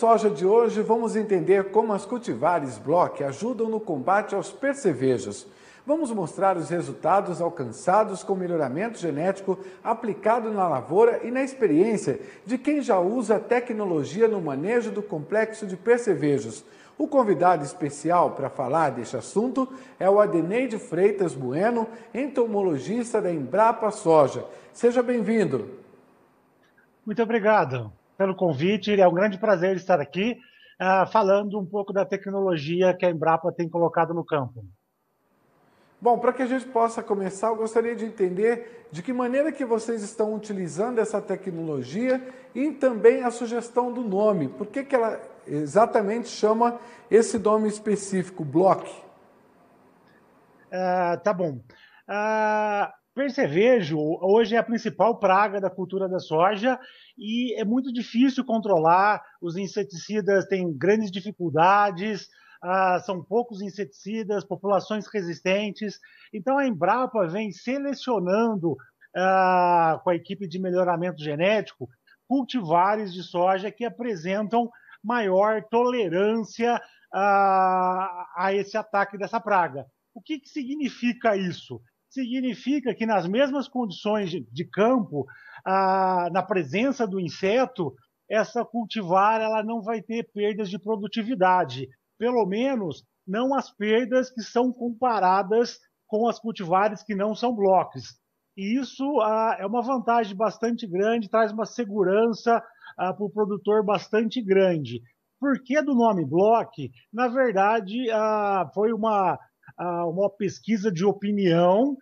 Soja de hoje, vamos entender como as cultivares Block ajudam no combate aos percevejos. Vamos mostrar os resultados alcançados com melhoramento genético aplicado na lavoura e na experiência de quem já usa a tecnologia no manejo do complexo de percevejos. O convidado especial para falar deste assunto é o Adeneide Freitas Bueno, entomologista da Embrapa Soja. Seja bem-vindo. Muito obrigado pelo convite. É um grande prazer estar aqui uh, falando um pouco da tecnologia que a Embrapa tem colocado no campo. Bom, para que a gente possa começar, eu gostaria de entender de que maneira que vocês estão utilizando essa tecnologia e também a sugestão do nome. Por que, que ela exatamente chama esse nome específico, Block? Uh, tá bom. Uh, percevejo hoje é a principal praga da cultura da soja e é muito difícil controlar. Os inseticidas têm grandes dificuldades, ah, são poucos inseticidas, populações resistentes. Então a Embrapa vem selecionando ah, com a equipe de melhoramento genético cultivares de soja que apresentam maior tolerância ah, a, esse ataque dessa praga. O que significa isso? significa que nas mesmas condições de campo, na presença do inseto, essa cultivar ela não vai ter perdas de produtividade, pelo menos não as perdas que são comparadas com as cultivares que não são blocos. E isso é uma vantagem bastante grande, traz uma segurança para o produtor bastante grande. Por que do nome block? Na verdade, foi uma uma pesquisa de opinião,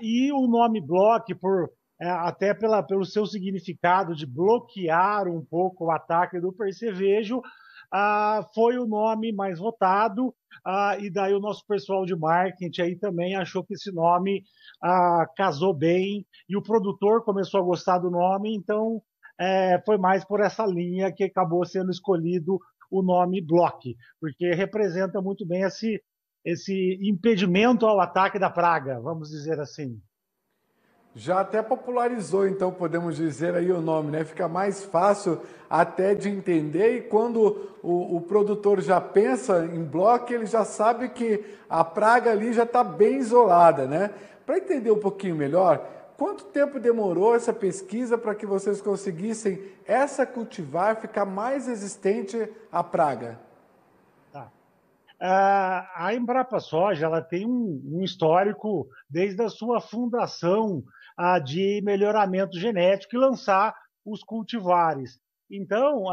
e o nome Block, por, é, até pela, pelo seu significado de bloquear um pouco o ataque do percevejo, foi o nome mais votado, e daí o nosso pessoal de marketing aí também achou que esse nome casou bem, e o produtor começou a gostar do nome, então é, foi mais por essa linha que acabou sendo escolhido o nome Block, porque representa muito bem esse, esse impedimento ao ataque da praga, vamos dizer assim. Já até popularizou, então podemos dizer aí o nome, né? Fica mais fácil até de entender. E quando o, o produtor já pensa em bloco, ele já sabe que a praga ali já está bem isolada, né? Para entender um pouquinho melhor, quanto tempo demorou essa pesquisa para que vocês conseguissem essa cultivar ficar mais resistente à praga? Ah, a Embrapa Soja ela tem um, histórico desde a sua fundação de melhoramento genético e lançar os cultivares. Então,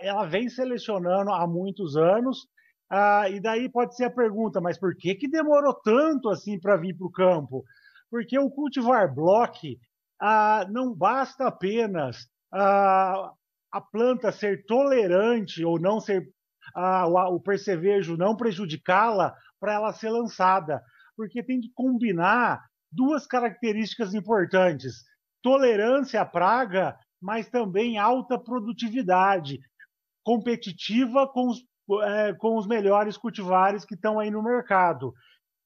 ela vem selecionando há muitos anos, ah, e daí pode ser a pergunta, mas por que, que demorou tanto assim para vir para o campo? Porque o cultivar block ah, não basta apenas a planta ser tolerante ou não ser a, o, o percevejo não prejudicá-la para ela ser lançada, porque tem que combinar duas características importantes: tolerância à praga, mas também alta produtividade, competitiva com os, é, com os melhores cultivares que estão aí no mercado.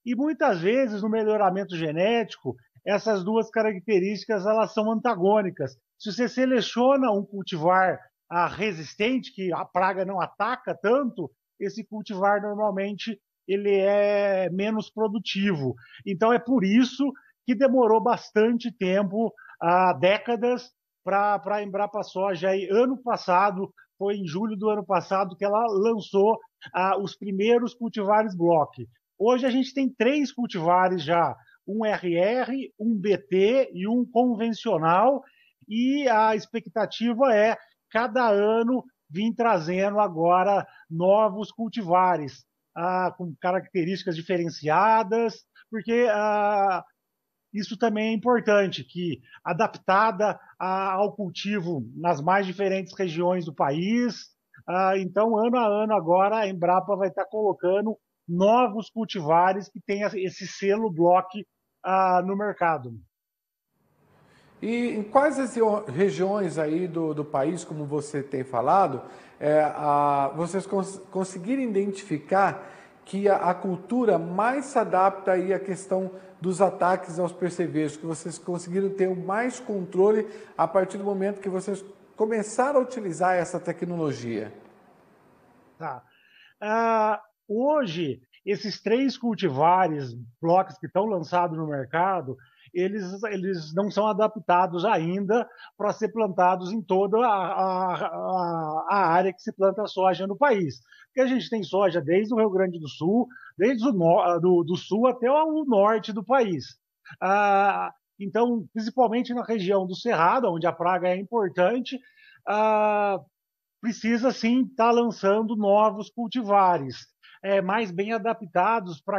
E muitas vezes no melhoramento genético, essas duas características elas são antagônicas. Se você seleciona um cultivar a resistente, que a praga não ataca tanto, esse cultivar normalmente ele é menos produtivo. Então é por isso que demorou bastante tempo, há décadas, para a Embrapa Soja. E ano passado, foi em julho do ano passado, que ela lançou ah, os primeiros cultivares Block. Hoje a gente tem três cultivares já, um RR, um BT e um convencional, e a expectativa é cada ano vim trazendo agora novos cultivares ah, com características diferenciadas, porque ah, isso também é importante, que adaptada ah, ao cultivo nas mais diferentes regiões do país. Ah, então, ano a ano agora, a Embrapa vai estar colocando novos cultivares que tenham esse selo bloco ah, no mercado. E em quais regiões aí do, do país, como você tem falado, é, a, vocês cons conseguiram identificar que a, a, cultura mais se adapta aí à questão dos ataques aos percevejos, que vocês conseguiram ter mais controle a partir do momento que vocês começaram a utilizar essa tecnologia? Tá. Ah, hoje, esses três cultivares, blocos que estão lançados no mercado, eles, eles não são adaptados ainda para ser plantados em toda a, a, a, área que se planta soja no país. Porque a gente tem soja desde o Rio Grande do Sul, desde o no, do, do sul até o norte do país. Ah, então, principalmente na região do Cerrado, onde a praga é importante, ah, precisa sim estar tá lançando novos cultivares. É, mais bem adaptados para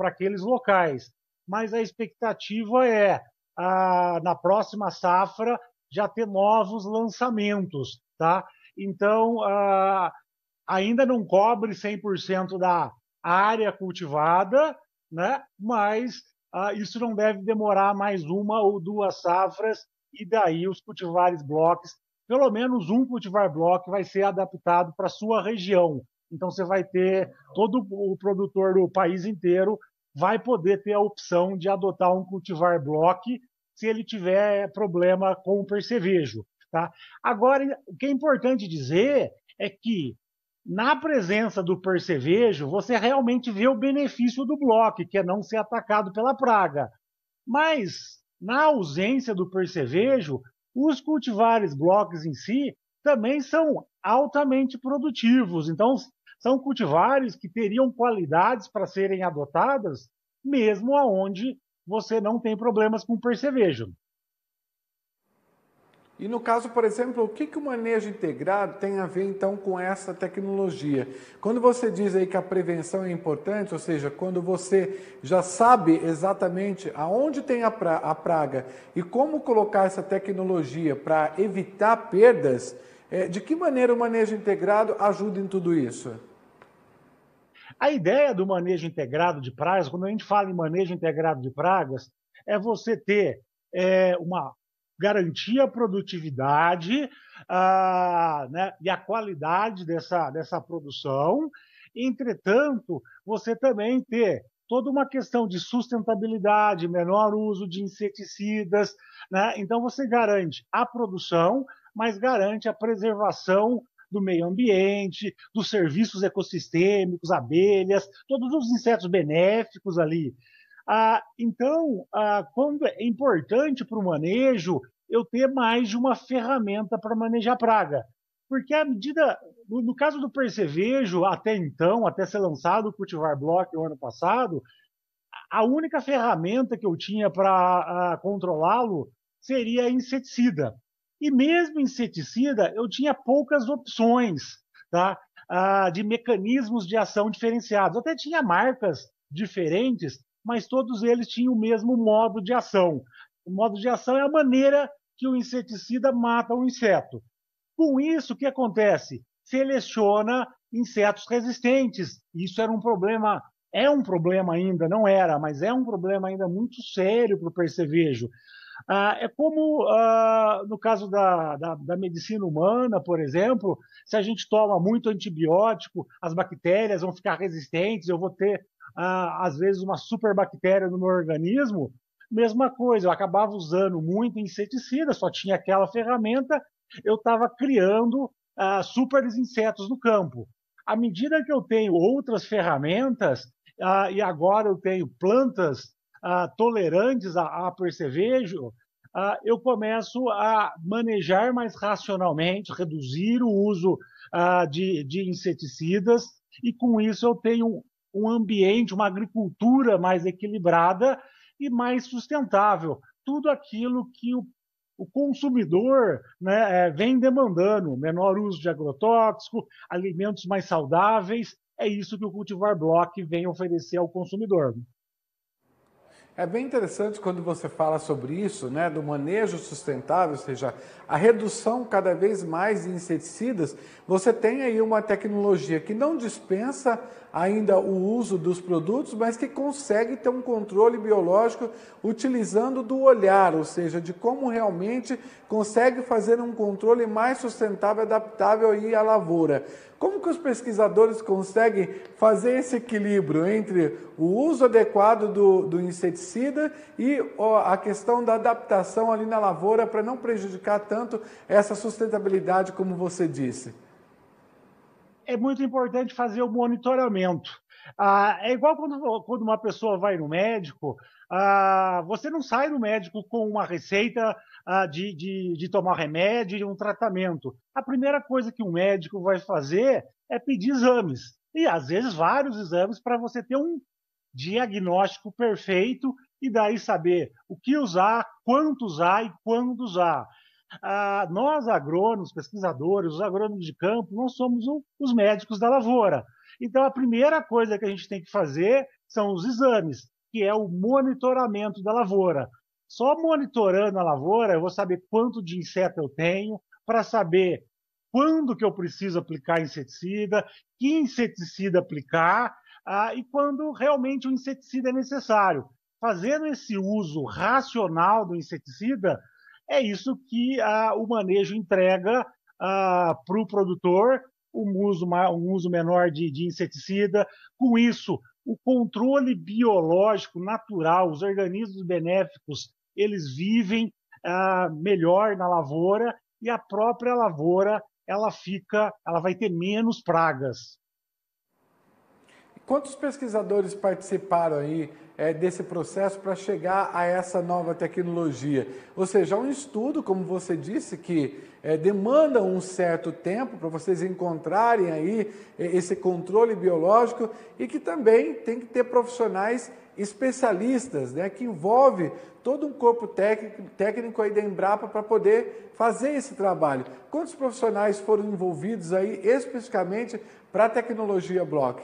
aqueles locais mas a expectativa é, na próxima safra, já ter novos lançamentos, tá? Então, ainda não cobre 100% da área cultivada, né? Mas isso não deve demorar mais uma ou duas safras e daí os cultivares blocos, pelo menos um cultivar bloco vai ser adaptado para sua região. Então você vai ter todo o produtor do país inteiro vai poder ter a opção de adotar um cultivar block se ele tiver problema com o percevejo. Tá? Agora, o que é importante dizer é que na presença do percevejo, você realmente vê o benefício do bloco, que é não ser atacado pela praga. Mas, na ausência do percevejo, os cultivares blocos em si também são altamente produtivos. Então, são cultivares que teriam qualidades para serem adotadas, mesmo aonde você não tem problemas com percevejo. E no caso, por exemplo, o que, que o manejo integrado tem a ver então com essa tecnologia? Quando você diz aí que a prevenção é importante, ou seja, quando você já sabe exatamente aonde tem a, pra a praga e como colocar essa tecnologia para evitar perdas, é, de que maneira o manejo integrado ajuda em tudo isso? A ideia do manejo integrado de pragas, quando a gente fala em manejo integrado de pragas, é você ter é, uma garantia a produtividade ah, né, e a qualidade dessa, dessa produção. Entretanto, você também ter toda uma questão de sustentabilidade, menor uso de inseticidas. Né? Então, você garante a produção, mas garante a preservação do meio ambiente, dos serviços ecossistêmicos, abelhas, todos os insetos benéficos ali. Ah, então, ah, quando é importante para o manejo eu ter mais de uma ferramenta para manejar praga. Porque a medida, no, no, caso do percevejo, até então, até ser lançado o cultivar block o ano passado, a única ferramenta que eu tinha para ah, controlá-lo seria inseticida. E mesmo inseticida, eu tinha poucas opções tá? Ah, de mecanismos de ação diferenciados. até tinha marcas diferentes, mas todos eles tinham o mesmo modo de ação. O modo de ação é a maneira que o inseticida mata o inseto. Com isso, o que acontece? Seleciona insetos resistentes. Isso era um problema, é um problema ainda, não era, mas é um problema ainda muito sério para o percevejo. Ah, é como ah, no caso da, da, da, medicina humana, por exemplo, se a gente toma muito antibiótico, as bactérias vão ficar resistentes, eu vou ter, ah, às vezes, uma superbactéria no meu organismo. Mesma coisa, eu acabava usando muito inseticida, só tinha aquela ferramenta, eu estava criando ah, super insetos no campo. À medida que eu tenho outras ferramentas, ah, e agora eu tenho plantas ah, tolerantes a, a percevejo, ah, eu começo a manejar mais racionalmente, reduzir o uso ah, de, de inseticidas, e com isso eu tenho um ambiente, uma agricultura mais equilibrada e mais sustentável. Tudo aquilo que o, o consumidor né, é, vem demandando: menor uso de agrotóxico, alimentos mais saudáveis. É isso que o Cultivar Block vem oferecer ao consumidor. É bem interessante quando você fala sobre isso, né, do manejo sustentável, ou seja, a redução cada vez mais de inseticidas. Você tem aí uma tecnologia que não dispensa ainda o uso dos produtos, mas que consegue ter um controle biológico utilizando do olhar, ou seja, de como realmente consegue fazer um controle mais sustentável, adaptável aí à lavoura. Como que os pesquisadores conseguem fazer esse equilíbrio entre o uso adequado do, do inseticida e ó, a questão da adaptação ali na lavoura para não prejudicar tanto essa sustentabilidade, como você disse? É muito importante fazer o monitoramento. Ah, é igual quando, quando uma pessoa vai no médico, ah, você não sai no médico com uma receita ah, de, de, de tomar remédio e um tratamento. A primeira coisa que um médico vai fazer é pedir exames. E às vezes vários exames para você ter um diagnóstico perfeito e daí saber o que usar, quanto usar e quando usar. Ah, nós, agrônomos, pesquisadores, os agrônomos de campo, não somos um, os médicos da lavoura. Então, a primeira coisa que a gente tem que fazer são os exames, que é o monitoramento da lavoura. Só monitorando a lavoura, eu vou saber quanto de inseto eu tenho, para saber quando que eu preciso aplicar inseticida, que inseticida aplicar ah, e quando realmente o inseticida é necessário. Fazendo esse uso racional do inseticida, é isso que ah, o manejo entrega ah, para o produtor, um uso, um uso menor de, de inseticida. Com isso, o controle biológico natural, os organismos benéficos eles vivem ah, melhor na lavoura e a própria lavoura ela fica, ela vai ter menos pragas. Quantos pesquisadores participaram aí é, desse processo para chegar a essa nova tecnologia? Ou seja, um estudo, como você disse, que é, demanda um certo tempo para vocês encontrarem aí eh, esse controle biológico e que também tem que ter profissionais especialistas, né, que envolve todo um corpo técnico, técnico aí da Embrapa para poder fazer esse trabalho. Quantos profissionais foram envolvidos aí especificamente para a tecnologia Block?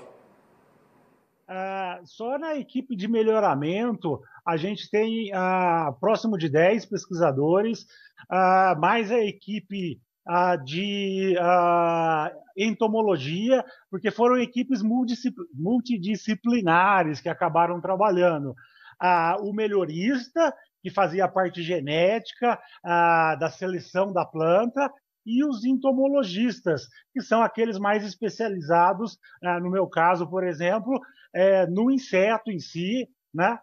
Ah, só na equipe de melhoramento, a gente tem ah, próximo de 10 pesquisadores, ah, mais a equipe de entomologia, porque foram equipes multidisciplinares que acabaram trabalhando. o melhorista, que fazia a parte genética da seleção da planta, e os entomologistas, que são aqueles mais especializados, né, no meu caso, por exemplo, é, no inseto em si, né?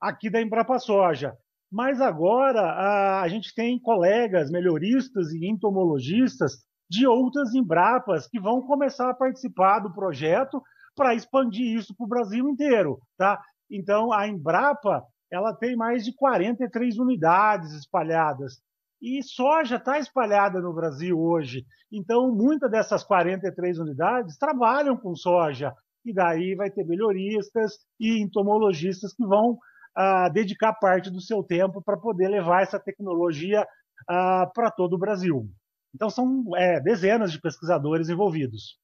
aqui da Embrapa Soja mas agora a, a gente tem colegas melhoristas e entomologistas de outras embrapas que vão começar a participar do projeto para expandir isso para o Brasil inteiro, tá? Então a Embrapa ela tem mais de 43 unidades espalhadas e soja está espalhada no Brasil hoje. Então muitas dessas 43 unidades trabalham com soja e daí vai ter melhoristas e entomologistas que vão uh, dedicar parte do seu tempo para poder levar essa tecnologia uh, para todo o Brasil. Então, são é, dezenas de pesquisadores envolvidos.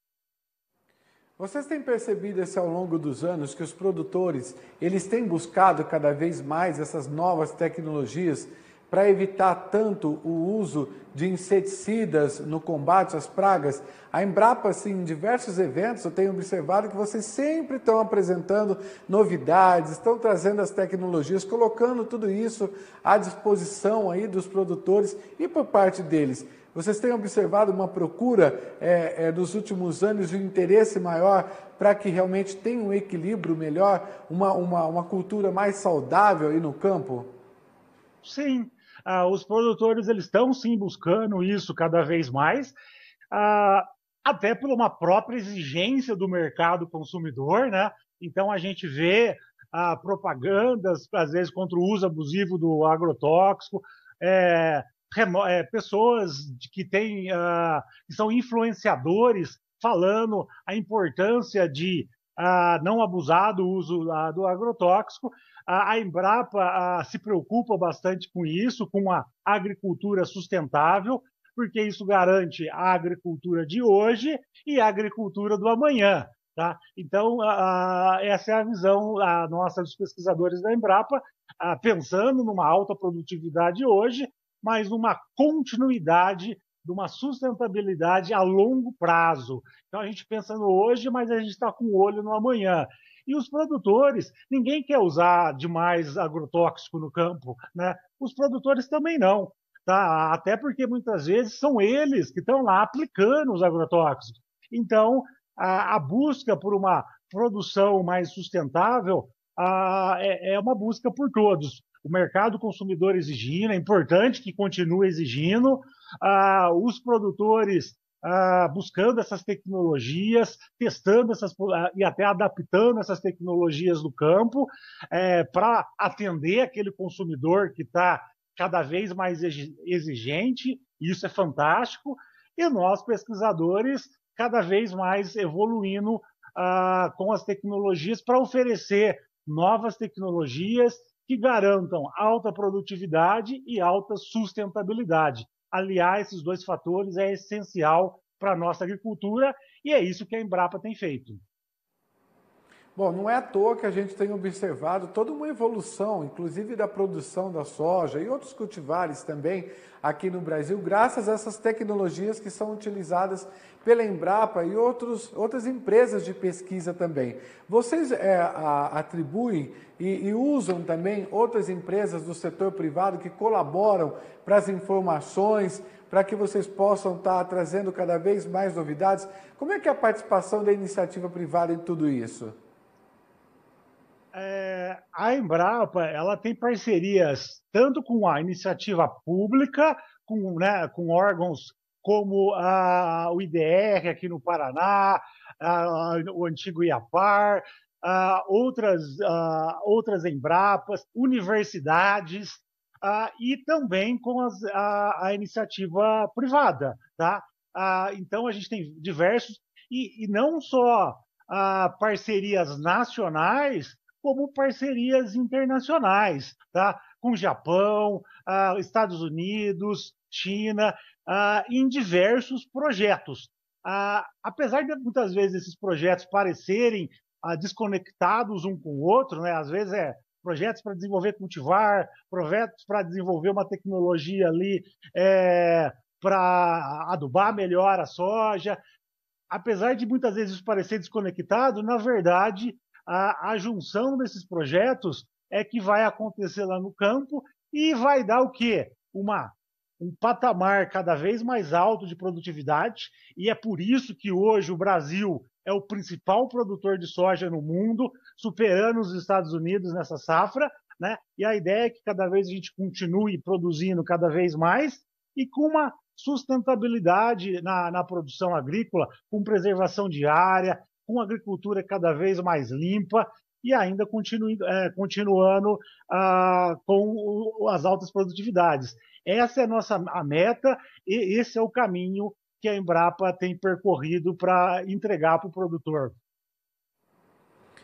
Vocês têm percebido esse ao longo dos anos que os produtores eles têm buscado cada vez mais essas novas tecnologias para evitar tanto o uso de inseticidas no combate às pragas. A Embrapa, assim, em diversos eventos, eu tenho observado que vocês sempre estão apresentando novidades, estão trazendo as tecnologias, colocando tudo isso à disposição aí dos produtores e por parte deles. Vocês têm observado uma procura é, é, nos últimos anos de um interesse maior para que realmente tenha um equilíbrio melhor, uma, uma, uma cultura mais saudável aí no campo? Sim, ah, os produtores eles estão sim buscando isso cada vez mais, ah, até por uma própria exigência do mercado consumidor, né? Então a gente vê ah, propagandas às vezes contra o uso abusivo do agrotóxico, é, é, pessoas que têm ah, que são influenciadores falando a importância de ah, não abusar do uso ah, do agrotóxico. Ah, a Embrapa se preocupa bastante com isso, com a agricultura sustentável, porque isso garante a agricultura de hoje e a agricultura do amanhã. Tá? Então, essa é a visão a nossa dos pesquisadores da Embrapa, pensando numa alta produtividade hoje, mas numa continuidade de uma sustentabilidade a longo prazo. Então a gente pensa no hoje, mas a gente está com o olho no amanhã. E os produtores, ninguém quer usar demais agrotóxico no campo, né? Os produtores também não, tá? Até porque muitas vezes são eles que estão lá aplicando os agrotóxicos. Então, a, a busca por uma produção mais sustentável a, é, é uma busca por todos. O mercado consumidor exigindo, é importante que continue exigindo, ah, os produtores ah, buscando essas tecnologias, testando essas e até adaptando essas tecnologias do campo é, para atender aquele consumidor que está cada vez mais exigente, e isso é fantástico, e nós, pesquisadores, cada vez mais evoluindo ah, com as tecnologias para oferecer novas tecnologias que garantam alta produtividade e alta sustentabilidade aliar esses dois fatores é essencial para a nossa agricultura e é isso que a Embrapa tem feito. Bom, não é à toa que a gente tem observado toda uma evolução, inclusive da produção da soja e outros cultivares também aqui no Brasil, graças a essas tecnologias que são utilizadas pela Embrapa e outros, outras empresas de pesquisa também. Vocês é, a, atribuem e, e, usam também outras empresas do setor privado que colaboram para as informações, para que vocês possam estar trazendo cada vez mais novidades. Como é que é a participação da iniciativa privada em tudo isso? é, a Embrapa ela tem parcerias tanto com a iniciativa pública, com, né, com órgãos como a, o IDR aqui no Paraná, a, o antigo IAPAR, a, outras, outras Embrapas, universidades, e também com as, a, iniciativa privada. Tá? então, a gente tem diversos, e, e não só parcerias nacionais, como parcerias internacionais, tá? com Japão, ah, Estados Unidos, China, ah, em diversos projetos. Ah, apesar de muitas vezes esses projetos parecerem ah, desconectados um com o outro, né? às vezes é projetos para desenvolver cultivar, projetos para desenvolver uma tecnologia ali é, para adubar melhor a soja. Apesar de muitas vezes isso parecer desconectado, na verdade a, a junção desses projetos é que vai acontecer lá no campo e vai dar o quê? Uma um patamar cada vez mais alto de produtividade, e é por isso que hoje o Brasil é o principal produtor de soja no mundo, superando os Estados Unidos nessa safra, né? E a ideia é que cada vez a gente continue produzindo cada vez mais e com uma sustentabilidade na, na produção agrícola, com preservação de área, com agricultura cada vez mais limpa e ainda continuando, é, continuando ah, com o, as altas produtividades. Essa é a nossa a meta e esse é o caminho que a Embrapa tem percorrido para entregar para o produtor.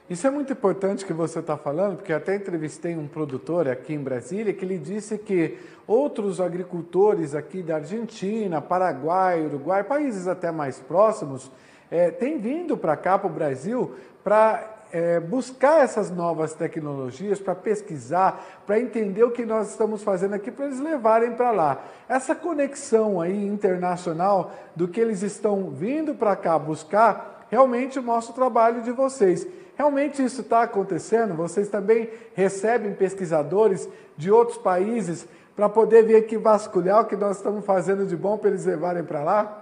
Isso é muito importante que você está falando, porque até entrevistei um produtor aqui em Brasília que ele disse que outros agricultores aqui da Argentina, Paraguai, Uruguai, países até mais próximos, é, tem vindo para cá, para o Brasil, para é, buscar essas novas tecnologias, para pesquisar, para entender o que nós estamos fazendo aqui, para eles levarem para lá. Essa conexão aí internacional do que eles estão vindo para cá buscar, realmente mostra o trabalho de vocês. Realmente isso está acontecendo? Vocês também recebem pesquisadores de outros países para poder vir aqui vasculhar o que nós estamos fazendo de bom para eles levarem para lá?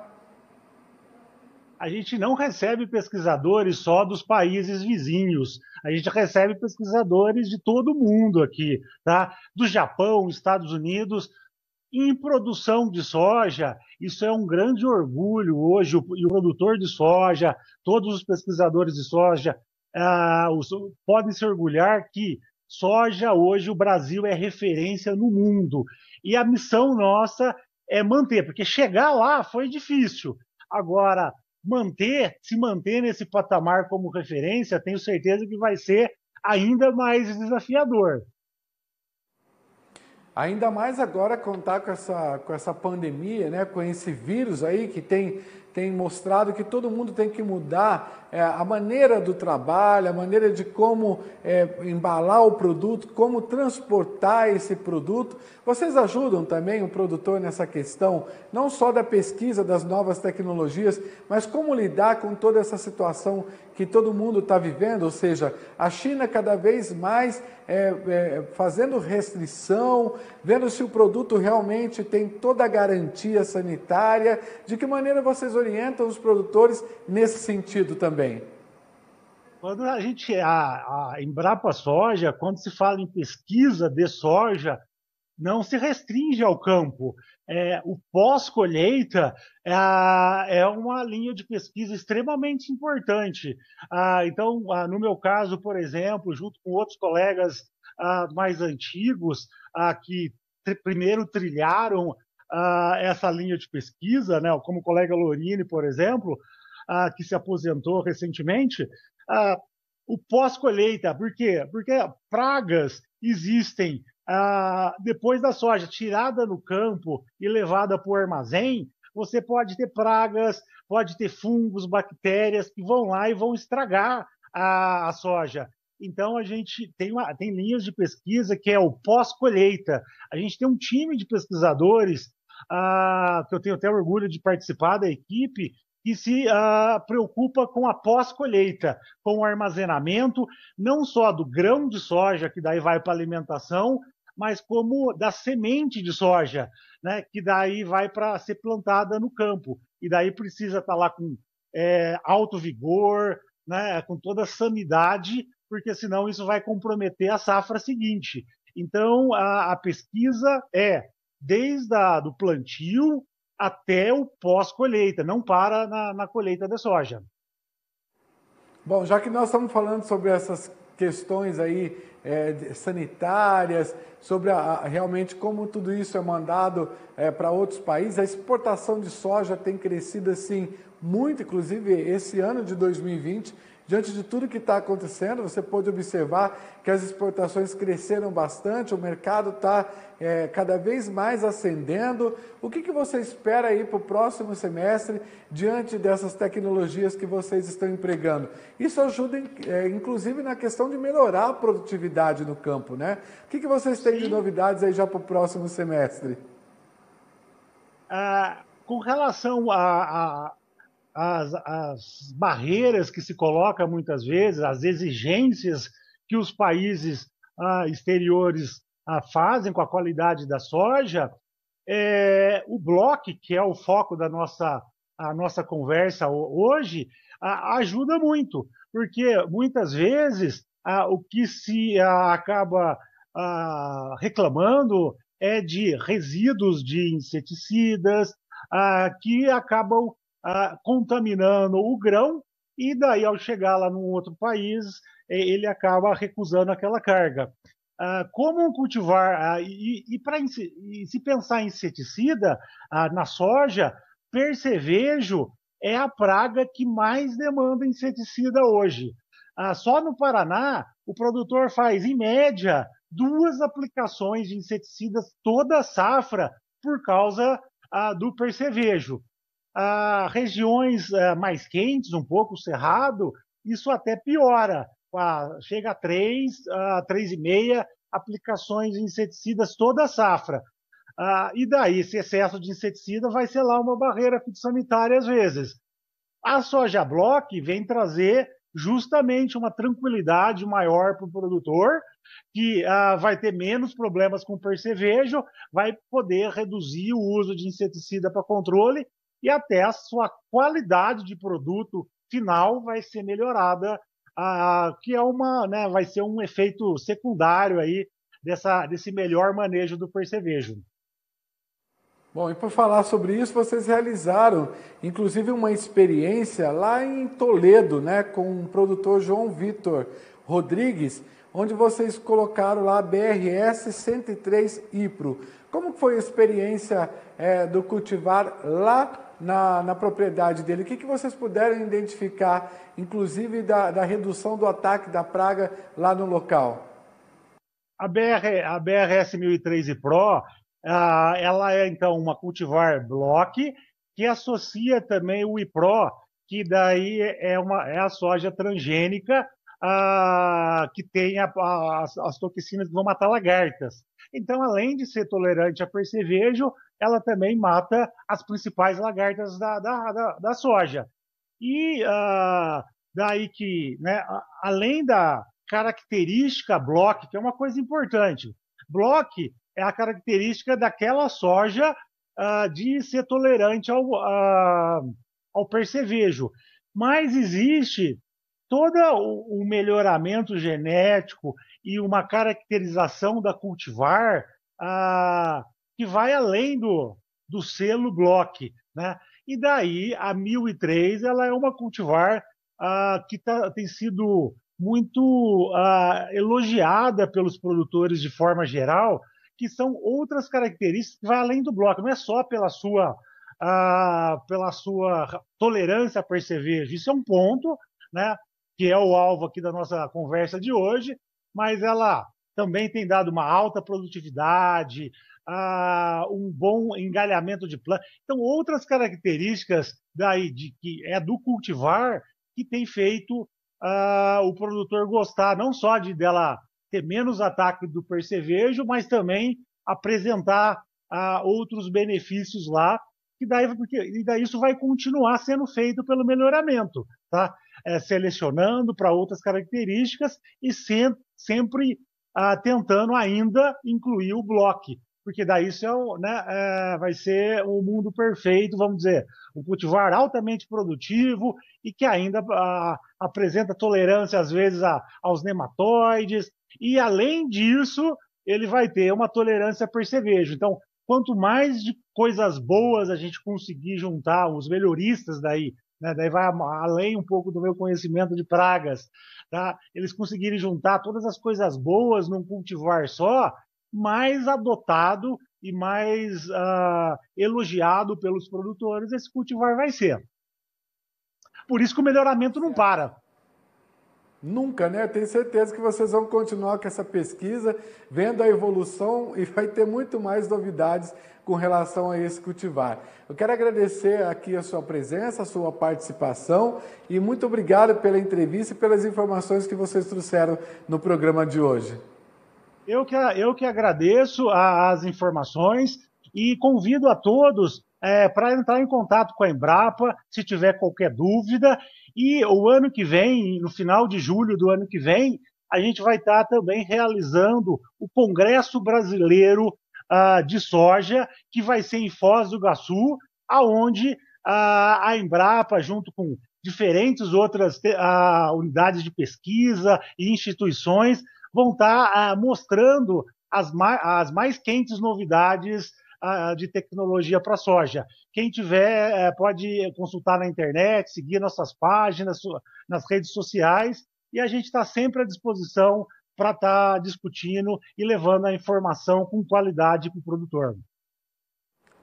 a gente não recebe pesquisadores só dos países vizinhos. A gente recebe pesquisadores de todo mundo aqui, tá? Do Japão, Estados Unidos. Em produção de soja, isso é um grande orgulho hoje. O, e o produtor de soja, todos os pesquisadores de soja, ah, os, podem se orgulhar que soja hoje o Brasil é referência no mundo. E a missão nossa é manter, porque chegar lá foi difícil. Agora, manter, se manter nesse patamar como referência, tenho certeza que vai ser ainda mais desafiador. Ainda mais agora contar com essa, com essa pandemia, né, com esse vírus aí que tem tem mostrado que todo mundo tem que mudar é, a maneira do trabalho, a maneira de como é, embalar o produto, como transportar esse produto. Vocês ajudam também o produtor nessa questão, não só da pesquisa das novas tecnologias, mas como lidar com toda essa situação que todo mundo está vivendo, ou seja, a China cada vez mais é, é, fazendo restrição, vendo se o produto realmente tem toda a garantia sanitária, de que maneira vocês orientam orientam os produtores nesse sentido também? Quando a gente a, a Embrapa Soja, quando se fala em pesquisa de soja, não se restringe ao campo. É, o pós-colheita é, é, uma linha de pesquisa extremamente importante. Ah, então, ah, no meu caso, por exemplo, junto com outros colegas ah, mais antigos ah, que primeiro trilharam essa linha de pesquisa, né? como o colega Lorini, por exemplo, que se aposentou recentemente, o pós-colheita. Por quê? Porque pragas existem depois da soja tirada no campo e levada para o armazém, você pode ter pragas, pode ter fungos, bactérias que vão lá e vão estragar a, a soja. Então a gente tem, uma, tem linhas de pesquisa que é o pós-colheita. A gente tem um time de pesquisadores ah, que eu tenho até orgulho de participar da equipe, que se ah, preocupa com a pós-colheita, com o armazenamento, não só do grão de soja, que daí vai para alimentação, mas como da semente de soja, né, que daí vai para ser plantada no campo. E daí precisa estar tá lá com é, alto vigor, né, com toda a sanidade, porque senão isso vai comprometer a safra seguinte. Então, a, a pesquisa é desde a, do plantio até o pós-colheita, não para na, na colheita de soja. Bom, já que nós estamos falando sobre essas questões aí é, sanitárias, sobre a, a, realmente como tudo isso é mandado é, para outros países. A exportação de soja tem crescido assim muito, inclusive esse ano de 2020 Diante de tudo que está acontecendo, você pode observar que as exportações cresceram bastante, o mercado está é, cada vez mais ascendendo. O que, que você espera aí para o próximo semestre diante dessas tecnologias que vocês estão empregando? Isso ajuda, é, inclusive, na questão de melhorar a produtividade no campo, né? O que, que vocês têm de novidades aí já para o próximo semestre? Ah, com relação a as, as barreiras que se coloca muitas vezes, as exigências que os países ah, exteriores ah, fazem com a qualidade da soja, é, o bloco, que é o foco da nossa, a nossa conversa hoje, ajuda muito, porque muitas vezes o que se acaba reclamando é de resíduos de inseticidas, que acabam ah, contaminando o grão, e daí, ao chegar lá num outro país, é, ele acaba recusando aquela carga. Ah, como cultivar, ah, e, e, e, se pensar em inseticida ah, na soja, percevejo é a praga que mais demanda inseticida hoje. Ah, só no Paraná, o produtor faz, em média, duas aplicações de inseticidas toda safra por causa ah, do percevejo regiões eh, mais quentes, um pouco cerrado, isso até piora. chega a 3, ah, 3,5 aplicações de inseticidas toda a safra. e daí, esse excesso de inseticida vai ser lá uma barreira fitossanitária às vezes. A soja block vem trazer justamente uma tranquilidade maior para o produtor, que ah, vai ter menos problemas com percevejo, vai poder reduzir o uso de inseticida para controle e até a sua qualidade de produto final vai ser melhorada, que é uma, né, vai ser um efeito secundário aí dessa, desse melhor manejo do percevejo. Bom, e por falar sobre isso, vocês realizaram inclusive uma experiência lá em Toledo, né, com o produtor João Vitor Rodrigues, onde vocês colocaram lá a BRS 103 IPRO. Como foi a experiência é, do cultivar lá na, na propriedade dele. O que, que vocês puderam identificar, inclusive da, da redução do ataque da praga lá no local? A, BR, a BRS 1013 Pro, ah, ela é então uma cultivar block que associa também o IPRO, que daí é, uma, é a soja transgênica ah, que tem a, a, as, as toxinas que vão matar lagartas. Então, além de ser tolerante a percevejo, ela também mata as principais lagartas da, da, da, da soja. E ah, daí que, né, além da característica block, que é uma coisa importante, block é a característica daquela soja ah, de ser tolerante ao, ah, ao percevejo. Mas existe todo o melhoramento genético e uma caracterização da cultivar ah, que vai além do, do selo Block. Né? E daí, a 1003 ela é uma cultivar ah, que tá, tem sido muito ah, elogiada pelos produtores de forma geral, que são outras características que vai além do bloco, não é só pela sua, ah, pela sua tolerância para percevejo. Isso é um ponto, né, que é o alvo aqui da nossa conversa de hoje, mas ela também tem dado uma alta produtividade, um bom engalhamento de planta. Então, outras características daí de que é do cultivar que tem feito o produtor gostar não só de dela ter menos ataque do percevejo, mas também apresentar outros benefícios lá, que daí, porque, e daí isso vai continuar sendo feito pelo melhoramento, tá? É, selecionando para outras características e se, sempre tentando ainda incluir o bloco, porque daí isso é um, né, é, vai ser o um mundo perfeito, vamos dizer, um cultivar altamente produtivo e que ainda a, ah, apresenta tolerância, às vezes, a, aos nematóides, e além disso, ele vai ter uma tolerância a percevejo. Então, quanto mais de coisas boas a gente conseguir juntar, os melhoristas daí, né, daí vai além um pouco do meu conhecimento de pragas, tá? eles conseguirem juntar todas as coisas boas num cultivar só, mais adotado e mais uh, elogiado pelos produtores esse cultivar vai ser. Por isso que o melhoramento não para. Nunca, né? Eu tenho certeza que vocês vão continuar com essa pesquisa, vendo a evolução e vai ter muito mais novidades com relação a esse cultivar. Eu quero agradecer aqui a sua presença, a sua participação e muito obrigado pela entrevista e pelas informações que vocês trouxeram no programa de hoje. Eu que, eu que agradeço as informações e convido a todos é, para entrar em contato com a Embrapa, se tiver qualquer dúvida. E o ano que vem, no final de julho do ano que vem, a gente vai estar também realizando o Congresso Brasileiro ah, de Soja, que vai ser em Foz do Iguaçu, aonde ah, a Embrapa, junto com diferentes outras ah, unidades de pesquisa e instituições, vão estar tá, uh, mostrando as, ma as mais quentes novidades uh, de tecnologia para soja. Quem tiver uh, pode consultar na internet, seguir nossas páginas, nas redes sociais, e a gente está sempre à disposição para estar tá discutindo e levando a informação com qualidade para o produtor.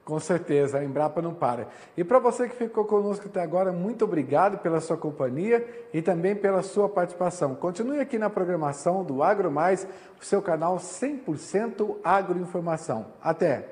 Com certeza, a Embrapa não para. E para você que ficou conosco até agora, muito obrigado pela sua companhia e também pela sua participação. Continue aqui na programação do Agro Mais, o seu canal 100% Agroinformação. Até!